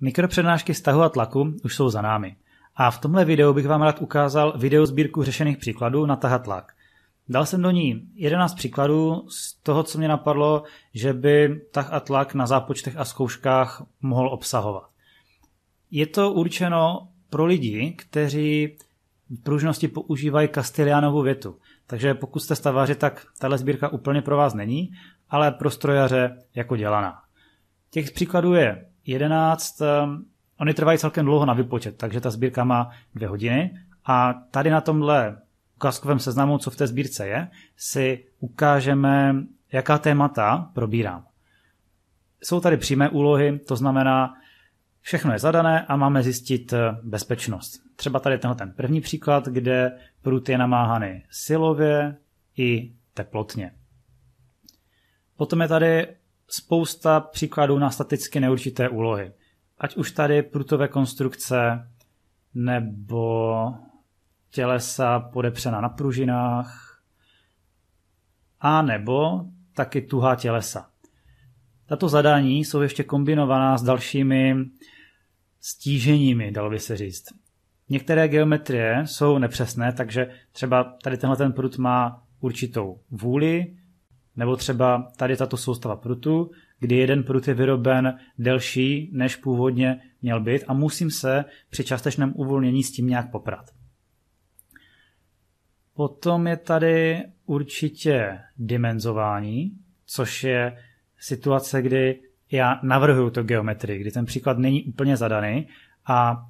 Mikropřednášky stahu a tlaku už jsou za námi. A v tomhle videu bych vám rád ukázal videozbírku řešených příkladů na tahatlak. Dal jsem do ní 11 příkladů z toho, co mě napadlo, že by tah a tlak na zápočtech a zkouškách mohl obsahovat. Je to určeno pro lidi, kteří v pružnosti používají kastilianovou větu. Takže pokud jste stavaři, tak tahle sbírka úplně pro vás není, ale pro strojaře jako dělaná. Těch příkladů je 11, ehm, Ony trvají celkem dlouho na vypočet, takže ta sbírka má dvě hodiny. A tady na tomhle ukázkovém seznamu, co v té sbírce je, si ukážeme, jaká témata probírám. Jsou tady přímé úlohy, to znamená, všechno je zadané a máme zjistit eh, bezpečnost. Třeba tady tenhle ten první příklad, kde prut je namáhany silově i teplotně. Potom je tady spousta příkladů na staticky neurčité úlohy. Ať už tady prutové konstrukce, nebo tělesa podepřena na pružinách, a nebo taky tuhá tělesa. Tato zadání jsou ještě kombinovaná s dalšími stíženími, dalo by se říct. Některé geometrie jsou nepřesné, takže třeba tady tenhle ten prut má určitou vůli, nebo třeba tady tato soustava prutů, kdy jeden prut je vyroben delší, než původně měl být a musím se při částečném uvolnění s tím nějak poprat. Potom je tady určitě dimenzování, což je situace, kdy já navrhuju to geometrii, kdy ten příklad není úplně zadaný a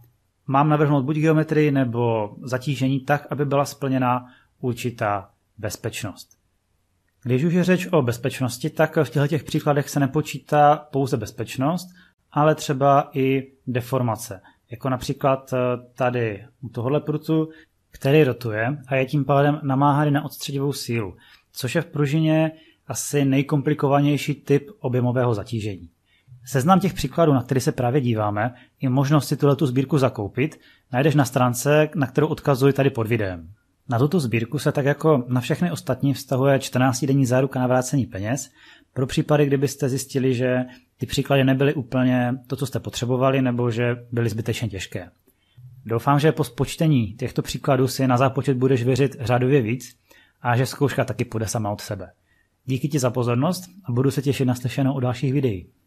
mám navrhnout buď geometrii nebo zatížení tak, aby byla splněna určitá bezpečnost. Když už je řeč o bezpečnosti, tak v těchto těch příkladech se nepočítá pouze bezpečnost, ale třeba i deformace. Jako například eh, tady u tohohle prutu, který rotuje a je tím pádem namáhaný na odstředivou sílu, což je v pružině asi nejkomplikovanější typ objemového zatížení. Seznam těch příkladů, na který se právě díváme, i možnost si tuhle sbírku zakoupit, najdeš na stránce, na kterou odkazuji tady pod videem. Na tuto sbírku se tak jako na všechny ostatní vztahuje 14-denní záruka na vrácení peněz, pro případy, kdybyste zjistili, že ty příklady nebyly úplně to, co jste potřebovali, nebo že byly zbytečně těžké. Doufám, že po spočtení těchto příkladů si na zápočet budeš věřit řadově víc a že zkouška taky půjde sama od sebe. Díky ti za pozornost a budu se těšit na slyšenou u dalších videí.